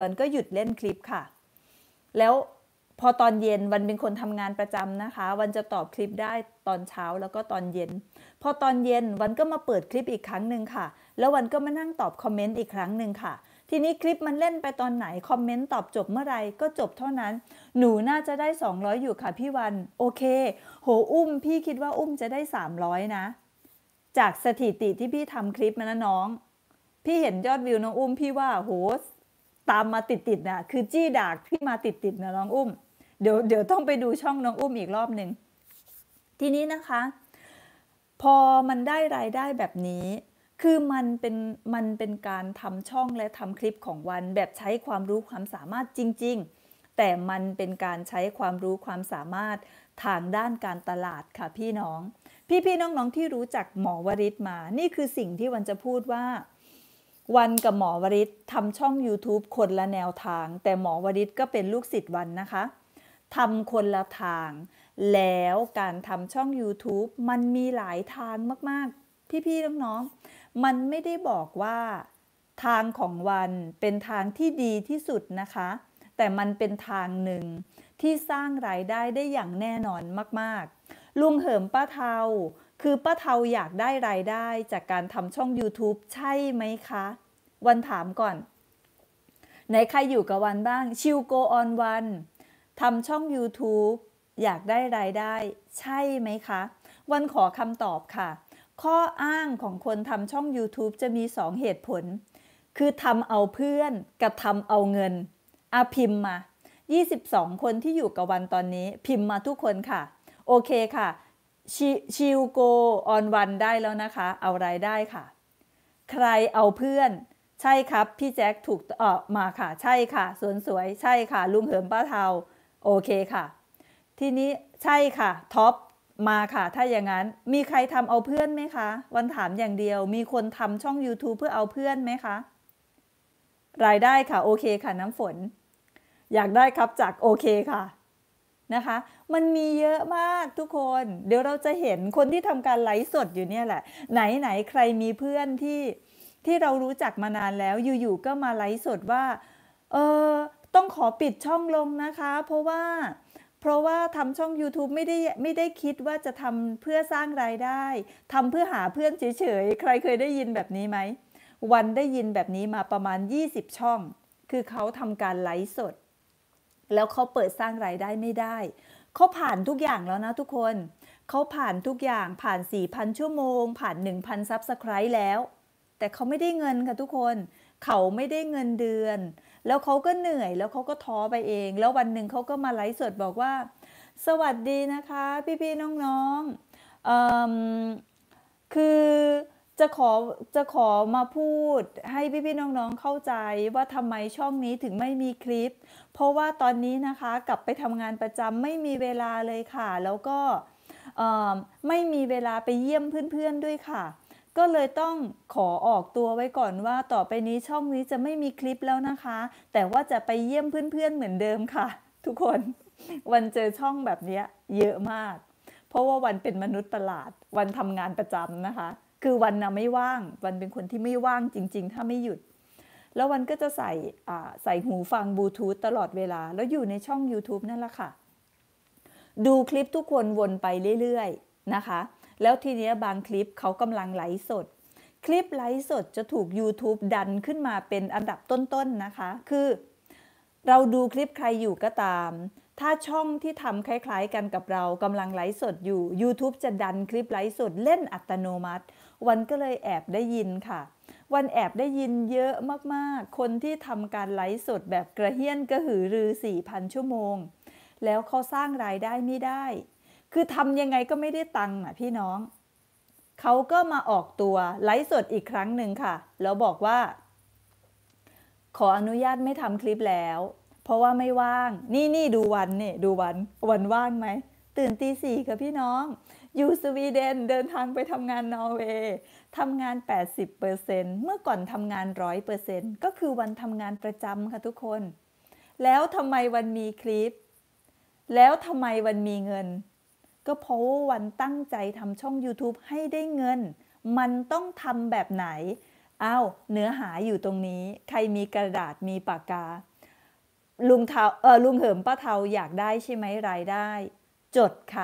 วนก็หยุดเล่นคลิปค่ะ แล้วพอตอนเย็นวันเป็นคนทำงานประจำนะคะวันจะตอบคลิปได้ตอนเช้าแล้วก็ตอนเย็น พอตอนเย็น วันก็มาเปิดคลิปอีกครั้งหนึ่งค่ะ แล้ววันก็มานั่งตอบคอมเมนต์อีกครั้งหนึ่งค่ะ ทีนี้คลิปมันเล่นไปตอนไหนคอมเมนต์ตอบจบเมื่อไรก็จบเท่านั้น หนูน่าจะได้ 200 อยู่ค่ะ พี่วันโอเคโหอุ้ม พี่คิดว่าอุ้มจะได้ 300 นะ จากสถิติที่พี่ทำคลิปมานะน้อง พี่เห็นยอดวิวน้องอุ้มพี่ว่าโหตามมาติดๆนะคือ จี้ดากที่มาติดๆนะน้องอุ้ม เดี๋ยวเดี๋ยวต้องไปดูช่องน้องอุ้มอีกรอบหนึ่งทีนี้นะคะ พอมันได้รายได้แบบนี้ คือมันเป็นมันเป็นการทำช่องและทำคลิปของวันแบบใช้ความรู้ความสามารถจริงๆ แต่มันเป็นการใช้ความรู้ความสามารถ ทางด้านการตลาดค่ะ พี่น้องพี่ๆน้องๆที่รู้จักหมอวริศมา นี่คือสิ่งที่วันจะพูดว่าวันกับหมอวริศทำช่อง YouTube คนละแนวทาง แต่หมอวริศก็เป็นลูกศิษย์วันนะคะทำคนละทาง แล้วการทำช่อง YouTube มันมีหลายทางมากๆ พี่ๆน้องๆมันไม่ได้บอกว่า ทางของวันเป็นทางที่ดีที่สุดนะคะ แต่มันเป็นทางหนึ่ง ที่สร้างรายได้ได้อย่างแน่นอนมากๆลุงเหิมป้าเทาคือป้าเทาอยากได้ รายได้จากการทำช่อง YouTube ใช่ไหมคะ วันถามก่อนไหนใครอยู่กับวันบ้างชิวโกออนวันทำช่อง YouTube อยากได้รายได้ ใช่ไหมคะ วันขอคำตอบค่ะ ข้ออ้างของคนทำช่อง YouTube จะมี 2 เหตุผลคือทำเอาเพื่อน กับทำเอาเงินอาพิมพ์มา 22 คนที่อยู่กับวันตอนนี้พิมพ์มาทุกคนค่ะ โอเคค่ะชิวโกออนวันได้แล้วนะคะ เอารายได้ค่ะ ใครเอาเพื่อน ใช่ครับพี่แจ็คถูกเออมาค่ะใช่ค่ะสวนสวยใช่ค่ะ ลุงเหิมป้าเทาโอเคค่ะ ทีนี้ใช่ค่ะท็อปมาค่ะ ถ้าอย่างนั้นมีใครทำเอาเพื่อนไหมคะ วันถามอย่างเดียวมีคนทำช่อง YouTube เพื่อเอาเพื่อนไหมคะรายได้ค่ะโอเคค่ะน้ำฝน อยากได้ครับจากโอเค ค่ะนะคะมันมีเยอะมากทุกคน เดี๋ยวเราจะเห็นคนที่ทำการไลฟ์สดอยู่เนี่ยแหละ ไหนไหนใครมีเพื่อนที่ที่เรารู้จักมานานแล้วอยู่ๆก็มาไลฟ์สดว่าเออต้องขอปิดช่องลงนะคะ เพราะว่า เพราะว่าทำช่อง YouTube ไม่ได้ไม่ได้คิดว่าจะทำเพื่อสร้างรายได้ทำเพื่อหาเพื่อนเฉยๆใครเคยได้ยินแบบนี้ไหมวันได้ยินแบบนี้มาประมาณ 20 ช่องคือเขาทำการไลฟ์สดแล้วเขาเปิดสร้างรายได้ไม่ได้ เขาผ่านทุกอย่างแล้วนะทุกคน เขาผ่านทุกอย่างผ่าน 4,000 ชั่วโมง ผ่าน 1,000ซับสไครต์แล้ว แต่เขาไม่ได้เงินค่ะทุกคน เขาไม่ได้เงินเดือน แล้วเขาก็เหนื่อย แล้วเขาก็ท้อไปเอง แล้ววันหนึ่งเขาก็มาไลฟ์สดบอกว่า สวัสดีนะคะ พี่ๆน้องๆคือจะขอจะขอมาพูดให้พี่พี่น้องๆเข้าใจว่าทำไมช่องนี้ถึงไม่มีคลิป เพราะว่าตอนนี้นะคะกลับไปทำงานประจำไม่มีเวลาเลยค่ะ แล้วก็ไม่มีเวลาไปเยี่ยมเพื่อนๆด้วยค่ะ ก็เลยต้องขอออกตัวไว้ก่อนว่าต่อไปนี้ช่องนี้จะไม่มีคลิปแล้วนะคะ แต่ว่าจะไปเยี่ยมเพื่อนๆเหมือนเดิมค่ะ ทุกคนวันเจอช่องแบบนี้เยอะมาก เพราะว่าวันเป็นมนุษย์ประหลาดวันทำงานประจำนะคะคือวันนะไม่ว่าง วันเป็นคนที่ไม่ว่างจริงๆ ถ้าไม่หยุด แล้ววันก็จะใส่ใส่หูฟังบลูทูธตลอดเวลาแล้วอยู่ในช่อง YouTube นั่นแหละค่ะ ดูคลิปทุกคนวนไปเรื่อยๆ นะคะ แล้วทีนี้บางคลิปเขากำลังไลฟ์สด คลิปไลฟ์สดจะถูก YouTube ดันขึ้นมาเป็นอันดับต้นๆนนะคะ คือ เราดูคลิปใครอยู่ก็ตามถ้าช่องที่ทำคล้ายๆ กันกับเรากำลังไลฟ์สดอยู่ YouTube จะดันคลิปไลฟ์สดเล่นอัตโนมัติ วันก็เลยแอบได้ยินค่ะ วันแอบได้ยินเยอะมากๆ คนที่ทำการไลฟ์สดแบบกระเฮี้ยนกระหือรือ4,000 ชั่วโมง แล้วเขาสร้างรายได้ไม่ได้ คือทำยังไงก็ไม่ได้ตังค์อ่ะพี่น้อง เขาก็มาออกตัวไลฟ์สดอีกครั้งหนึ่งค่ะ แล้วบอกว่า ขออนุญาตไม่ทำคลิปแล้วเพราะว่าไม่ว่าง นี่นี่ดูวันนี่ดูวัน วันว่างไหม ตื่นตีสี่ค่ะพี่น้องอยู่สวีเดนเดินทางไปทำงานนอร์เวย์ทำงาน 80%เมื่อก่อนทำงาน 100%ก็คือวันทำงานประจำค่ะทุกคน แล้วทำไมวันมีคลิป แล้วทำไมวันมีเงิน ก็เพราะว่าวันตั้งใจทำช่อง YouTube ให้ได้เงิน มันต้องทำแบบไหนอา้าวเนื้อหาอยู่ตรงนี้ใครมีกระดาษมีปากกาลุงเทาเออ ลุงเหิม ป้าเทา อยากได้ใช่ไหม รายได้ จดค่ะ